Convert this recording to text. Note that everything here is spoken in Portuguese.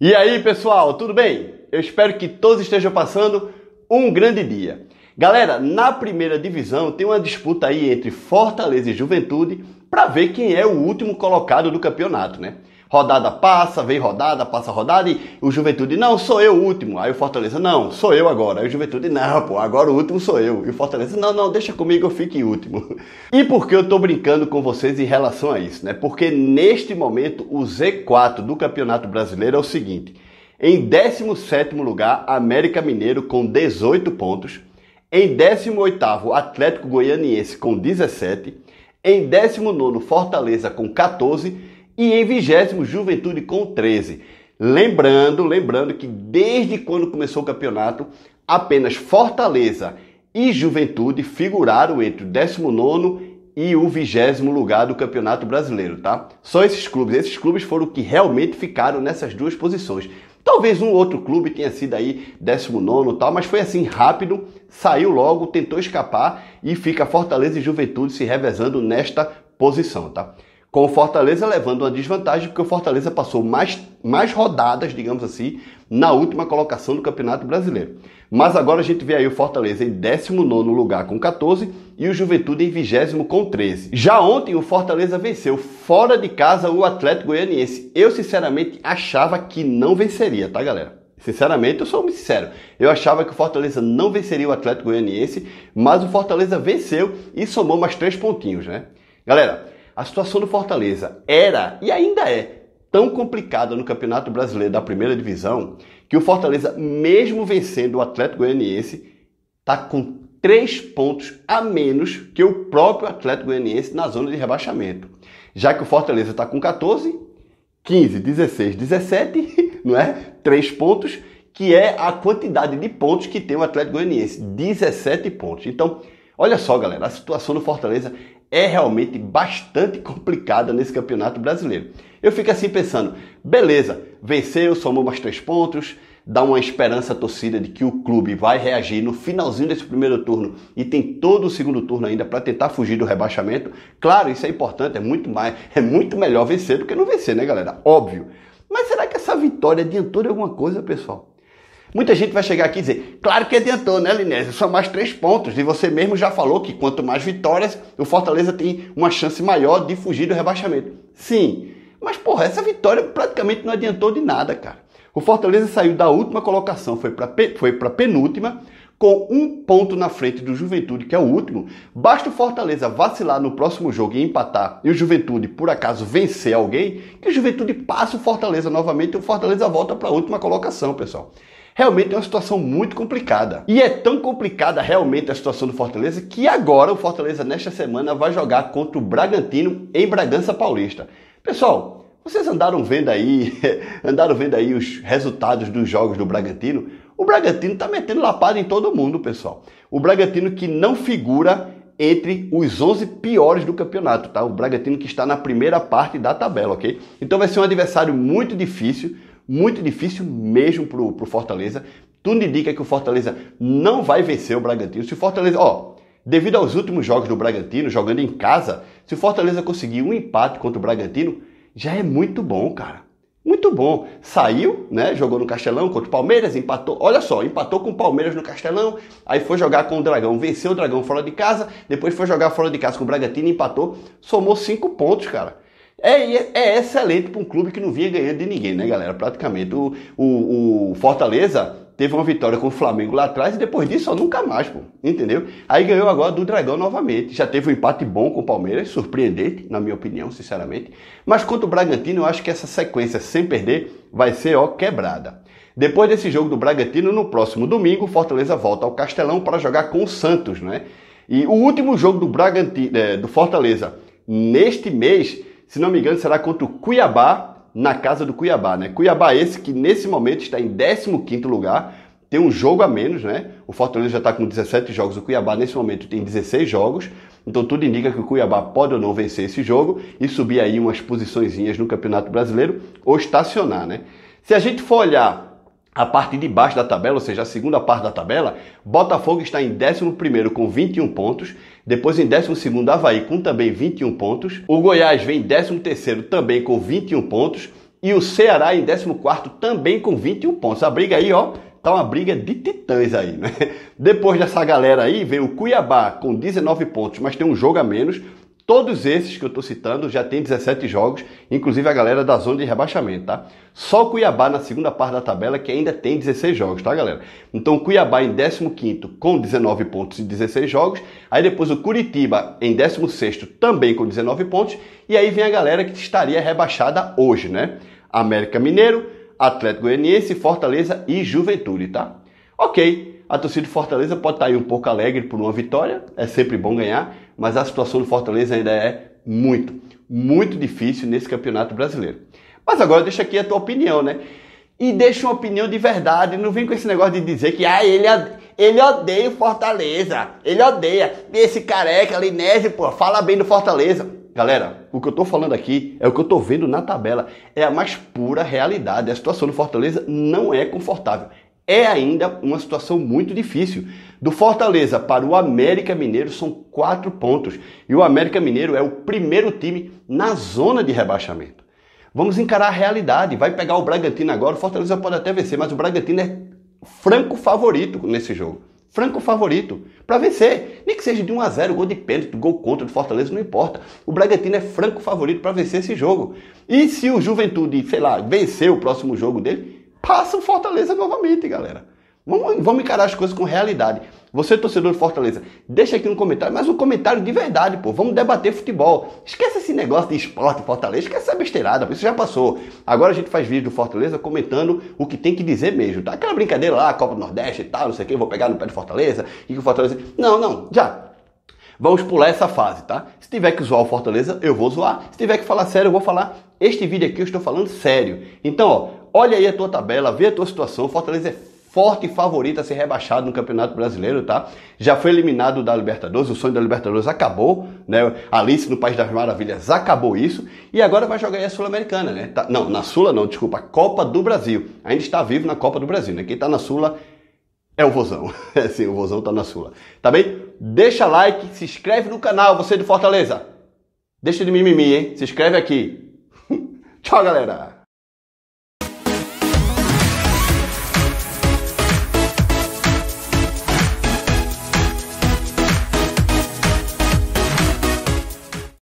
E aí, pessoal, tudo bem? Eu espero que todos estejam passando um grande dia. Galera, na primeira divisão tem uma disputa aí entre Fortaleza e Juventude para ver quem é o último colocado do campeonato, né? rodada passa, vem rodada, passa rodada, e o Juventude, não, sou eu o último. Aí o Fortaleza, não, sou eu agora. Aí o Juventude, não, pô, agora o último sou eu. E o Fortaleza, não, não, deixa comigo, eu fico em último. E por que eu tô brincando com vocês em relação a isso, né? Porque neste momento o Z4 do Campeonato Brasileiro é o seguinte: em 17º lugar, América Mineiro com 18 pontos, em 18º, Atlético Goianiense com 17, em 19º, Fortaleza com 14 e em vigésimo, Juventude com 13. Lembrando, lembrando que desde quando começou o campeonato, apenas Fortaleza e Juventude figuraram entre o 19 e o vigésimo lugar do Campeonato Brasileiro, tá? Só esses clubes, esses clubes foram que realmente ficaram nessas duas posições. Talvez um outro clube tenha sido aí 19 tal, mas foi assim rápido, saiu logo, tentou escapar e fica Fortaleza e Juventude se revezando nesta posição, tá? com o Fortaleza levando uma desvantagem, porque o Fortaleza passou mais, mais rodadas, digamos assim, na última colocação do Campeonato Brasileiro. Mas agora a gente vê aí o Fortaleza em 19 lugar com 14 e o Juventude em 20 com 13. Já ontem o Fortaleza venceu fora de casa o Atlético Goianiense. Eu sinceramente achava que não venceria, tá galera? Sinceramente, eu sou muito sincero. Eu achava que o Fortaleza não venceria o Atlético Goianiense, mas o Fortaleza venceu e somou mais três pontinhos, né? Galera, a situação do Fortaleza era e ainda é tão complicada no Campeonato Brasileiro da Primeira Divisão que o Fortaleza, mesmo vencendo o Atlético Goianiense, está com três pontos a menos que o próprio Atlético Goianiense na zona de rebaixamento. Já que o Fortaleza está com 14, 15, 16, 17, não é? Três pontos, que é a quantidade de pontos que tem o Atlético Goianiense, 17 pontos. Então, olha só, galera, a situação do Fortaleza é realmente bastante complicada nesse campeonato brasileiro. Eu fico assim pensando, beleza, venceu, somou mais três pontos, dá uma esperança à torcida de que o clube vai reagir no finalzinho desse primeiro turno e tem todo o segundo turno ainda para tentar fugir do rebaixamento. Claro, isso é importante, é muito mais, é muito melhor vencer do que não vencer, né, galera? Óbvio. Mas será que essa vitória adiantou de alguma coisa, pessoal? Muita gente vai chegar aqui e dizer, claro que adiantou, né, Linésio? São mais três pontos. E você mesmo já falou que quanto mais vitórias, o Fortaleza tem uma chance maior de fugir do rebaixamento. Sim, mas porra, essa vitória praticamente não adiantou de nada, cara. O Fortaleza saiu da última colocação, foi para foi para penúltima, com um ponto na frente do Juventude, que é o último. Basta o Fortaleza vacilar no próximo jogo e empatar, e o Juventude, por acaso, vencer alguém, que o Juventude passa o Fortaleza novamente e o Fortaleza volta para a última colocação, pessoal. Realmente é uma situação muito complicada. E é tão complicada realmente a situação do Fortaleza que agora o Fortaleza, nesta semana, vai jogar contra o Bragantino em Bragança Paulista. Pessoal, vocês andaram vendo aí, andaram vendo aí os resultados dos jogos do Bragantino? O Bragantino tá metendo lapada em todo mundo, pessoal. O Bragantino que não figura entre os 11 piores do campeonato, tá? O Bragantino que está na primeira parte da tabela, ok? Então vai ser um adversário muito difícil, muito difícil mesmo pro, pro Fortaleza. Tudo indica que o Fortaleza não vai vencer o Bragantino. Se o Fortaleza, ó, devido aos últimos jogos do Bragantino, jogando em casa, se o Fortaleza conseguir um empate contra o Bragantino, já é muito bom, cara. Muito bom. Saiu, né? Jogou no Castelão contra o Palmeiras, empatou. Olha só, empatou com o Palmeiras no Castelão, aí foi jogar com o Dragão, venceu o Dragão fora de casa, depois foi jogar fora de casa com o Bragantino, empatou, somou cinco pontos, cara. É, é, é excelente para um clube que não vinha ganhando de ninguém, né, galera? Praticamente. O, o, o Fortaleza teve uma vitória com o Flamengo lá atrás e depois disso ó, nunca mais, pô, entendeu? Aí ganhou agora do Dragão novamente. Já teve um empate bom com o Palmeiras, surpreendente, na minha opinião, sinceramente. Mas contra o Bragantino, eu acho que essa sequência sem perder vai ser ó quebrada. Depois desse jogo do Bragantino, no próximo domingo, Fortaleza volta ao Castelão para jogar com o Santos, né? E o último jogo do Bragantino, é, do Fortaleza neste mês se não me engano, será contra o Cuiabá, na casa do Cuiabá, né? Cuiabá esse que nesse momento está em 15º lugar, tem um jogo a menos, né? O Fortaleza já está com 17 jogos, o Cuiabá nesse momento tem 16 jogos, então tudo indica que o Cuiabá pode ou não vencer esse jogo e subir aí umas posiçõezinhas no Campeonato Brasileiro ou estacionar, né? Se a gente for olhar a parte de baixo da tabela, ou seja, a segunda parte da tabela, Botafogo está em 11 com 21 pontos, depois em 12 Havaí com também 21 pontos, o Goiás vem em 13 também com 21 pontos e o Ceará em 14 também com 21 pontos. A briga aí, ó, tá uma briga de titãs aí, né? Depois dessa galera aí, vem o Cuiabá com 19 pontos, mas tem um jogo a menos. Todos esses que eu estou citando já tem 17 jogos, inclusive a galera da zona de rebaixamento, tá? Só o Cuiabá na segunda parte da tabela que ainda tem 16 jogos, tá, galera? Então Cuiabá em 15º com 19 pontos e 16 jogos, aí depois o Curitiba em 16º também com 19 pontos, e aí vem a galera que estaria rebaixada hoje, né? América Mineiro, Atlético Goianiense, Fortaleza e Juventude, tá? OK a torcida do Fortaleza pode estar aí um pouco alegre por uma vitória, é sempre bom ganhar, mas a situação do Fortaleza ainda é muito, muito difícil nesse campeonato brasileiro. Mas agora deixa aqui a tua opinião, né? E deixa uma opinião de verdade, não vem com esse negócio de dizer que ah, ele, ele odeia o Fortaleza, ele odeia. Esse careca, Linésio, pô, fala bem do Fortaleza. Galera, o que eu tô falando aqui é o que eu tô vendo na tabela. É a mais pura realidade. A situação do Fortaleza não é confortável é ainda uma situação muito difícil. Do Fortaleza para o América Mineiro são quatro pontos. E o América Mineiro é o primeiro time na zona de rebaixamento. Vamos encarar a realidade. Vai pegar o Bragantino agora. O Fortaleza pode até vencer, mas o Bragantino é franco favorito nesse jogo. Franco favorito para vencer. Nem que seja de 1 a 0 gol de pênalti, gol contra do Fortaleza, não importa. O Bragantino é franco favorito para vencer esse jogo. E se o Juventude, sei lá, vencer o próximo jogo dele, passa o Fortaleza novamente, galera. Vamos, vamos encarar as coisas com realidade. Você, torcedor do Fortaleza, deixa aqui no comentário, mas um comentário de verdade, pô. Vamos debater futebol. Esquece esse negócio de esporte Fortaleza, esquece essa besteirada, isso já passou. Agora a gente faz vídeo do Fortaleza comentando o que tem que dizer mesmo, tá? Aquela brincadeira lá, Copa do Nordeste e tal, não sei o que, vou pegar no pé de Fortaleza e que o Fortaleza. Não, não, já. Vamos pular essa fase, tá? Se tiver que zoar o Fortaleza, eu vou zoar. Se tiver que falar sério, eu vou falar este vídeo aqui eu estou falando sério. Então, ó, olha aí a tua tabela, vê a tua situação. Fortaleza é forte favorita a ser rebaixado no Campeonato Brasileiro, tá? Já foi eliminado da Libertadores, o sonho da Libertadores acabou, né? Alice no País das Maravilhas acabou isso, e agora vai jogar aí a Sul-Americana, né? Tá, não, na Sula não, desculpa, a Copa do Brasil. Ainda está vivo na Copa do Brasil, né? Quem está na Sula é o Vozão. É sim, o Vozão está na Sula. Tá bem? Deixa like, se inscreve no canal, você de Fortaleza. Deixa de mimimi, hein? Se inscreve aqui. Tchau, galera!